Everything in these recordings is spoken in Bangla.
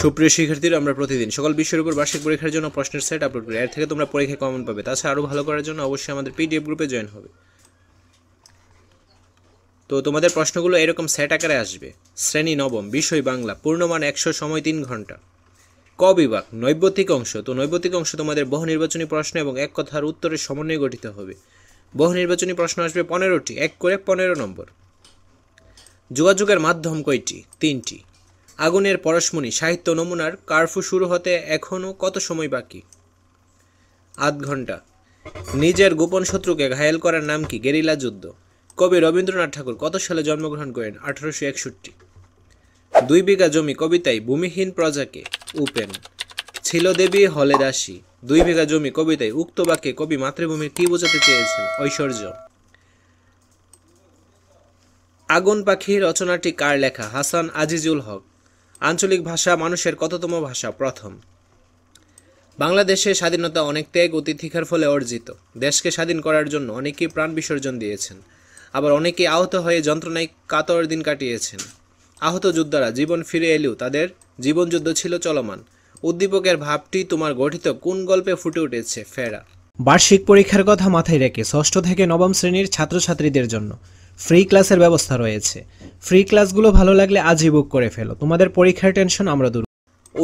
সুপ্রিয় শিক্ষার্থীরা আমরা প্রতিদিন সকল বিষয়ের উপর বার্ষিক পরীক্ষার জন্য প্রশ্নের সেট আপলোড করি এর থেকে তোমরা পরীক্ষা কমন পাবে তাছাড়া আরও ভালো করার জন্য অবশ্যই আমাদের পিডিএফ গ্রুপে জয়েন হবে তো তোমাদের প্রশ্নগুলো এরকম সেট আকারে আসবে শ্রেণী নবম বিষয় বাংলা পূর্ণমান একশো সময় তিন ঘন্টা ক বিভাগ নৈবতিক অংশ তো নৈবতিক অংশ তোমাদের বহু নির্বাচনী প্রশ্ন এবং এক কথার উত্তরের সমন্বয়ে গঠিত হবে বহু নির্বাচনী প্রশ্ন আসবে পনেরোটি এক করে পনেরো নম্বর যোগাযোগের মাধ্যম কয়টি তিনটি আগুনের পরশমণি সাহিত্য নমুনার কার্ফু শুরু হতে এখনও কত সময় বাকি আধ ঘন্টা নিজের গোপন শত্রুকে ঘায়েল করার নাম কি গেরিলা যুদ্ধ কবি রবীন্দ্রনাথ ঠাকুর কত সালে জন্মগ্রহণ করেন আঠারোশো একষট্টি দুই বিঘা জমি কবিতায় ভূমিহীন প্রজাকে উপেন ছিল দেবী হলে দাসী দুই বিঘা জমি কবিতায় উক্ত বাক্যে কবি মাতৃভূমির কি বোঝাতে চেয়েছেন ঐশ্বর্য আগুন পাখি রচনাটি কার লেখা হাসান আজিজুল হক আঞ্চলিক ভাষা মানুষের কততম ভাষা প্রথম বাংলাদেশে স্বাধীনতা অনেক ত্যাগ অতিথিকার ফলে অর্জিত দেশকে স্বাধীন করার জন্য অনেকেই প্রাণ বিসর্জন দিয়েছেন আবার অনেকেই আহত হয়ে যন্ত্রণায় কাতর দিন কাটিয়েছেন আহত যোদ্ধারা জীবন ফিরে এলেও তাদের জীবনযুদ্ধ ছিল চলমান উদ্দীপকের ভাবটি তোমার গঠিত কোন গল্পে ফুটে উঠেছে ফেরা বার্ষিক পরীক্ষার কথা মাথায় রেখে ষষ্ঠ থেকে নবম শ্রেণীর ছাত্রছাত্রীদের জন্য ফ্রি ক্লাসের ব্যবস্থা রয়েছে ফ্রি ক্লাসগুলো ভালো লাগলে আজই বুক করে ফেলো তোমাদের পরীক্ষার টেনশন আমরা দূর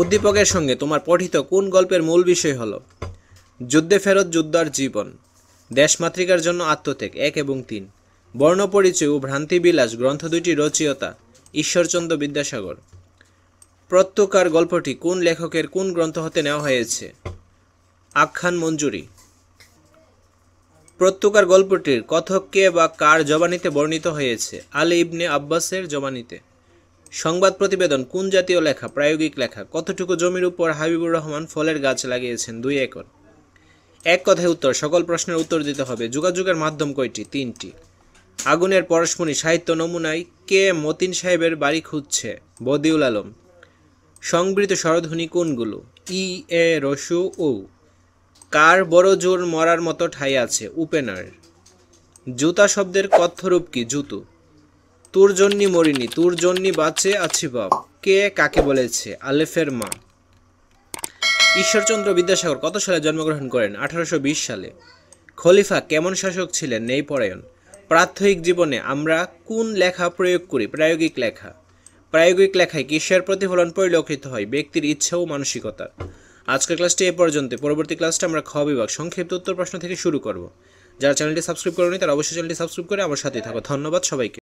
উদ্দীপকের সঙ্গে তোমার পঠিত কোন গল্পের মূল বিষয় হলো যুদ্ধে ফেরত যুদ্ধার জীবন দেশমাতৃকার জন্য আত্মত্যাগ এক এবং তিন বর্ণপরিচয় ও ভ্রান্তিবিলাস গ্রন্থ দুইটি রচয়তা ঈশ্বরচন্দ্র বিদ্যাসাগর প্রত্যকার গল্পটি কোন লেখকের কোন গ্রন্থ হতে নেওয়া হয়েছে আখ্যান মঞ্জুরি প্রত্যুকার গল্পটির কথককে বা কার জবানিতে বর্ণিত হয়েছে আলী ইবনে আব্বাসের জবানিতে সংবাদ প্রতিবেদন কোন জাতীয় লেখা প্রায়োগিক লেখা কতটুকু জমির উপর হাবিবুর রহমান ফলের গাছ লাগিয়েছেন দুই একর এক কথায় উত্তর সকল প্রশ্নের উত্তর দিতে হবে যোগাযোগের মাধ্যম কয়টি তিনটি আগুনের পরশমণি সাহিত্য নমুনায় কে মতিন সাহেবের বাড়ি খুঁজছে বদিউল আলম সংবৃত স্বরধ্বনি কোনগুলো ই এ রসু ও কার বড় জোর মরার মতো ঠাই আছে উপেনার জুতা শব্দের কথ্যরূপ কি জুতো তোর জন্যি মরিনি তোর জন্যি বাঁচে আছি বাপ কে কাকে বলেছে আলেফের মা ঈশ্বরচন্দ্র বিদ্যাসাগর কত সালে জন্মগ্রহণ করেন আঠারোশো সালে খলিফা কেমন শাসক ছিলেন নেই পরায়ণ প্রাথমিক জীবনে আমরা কোন লেখা প্রয়োগ করি প্রায়োগিক লেখা প্রায়োগিক লেখায় কিসের প্রতিফলন পরিলক্ষিত হয় ব্যক্তির ইচ্ছা ও মানসিকতা আজকের ক্লাসটি এ পর্যন্ত পরবর্তী ক্লাসটা আমরা খ বিভাগ সংক্ষিপ্ত উত্তর প্রশ্ন থেকে শুরু করব যারা চ্যানেলটি সাবস্ক্রাইব করেনি তারা অবশ্যই চ্যানেলটি সাবস্ক্রাইব করে আমার সাথে থাকো ধন্যবাদ সবাইকে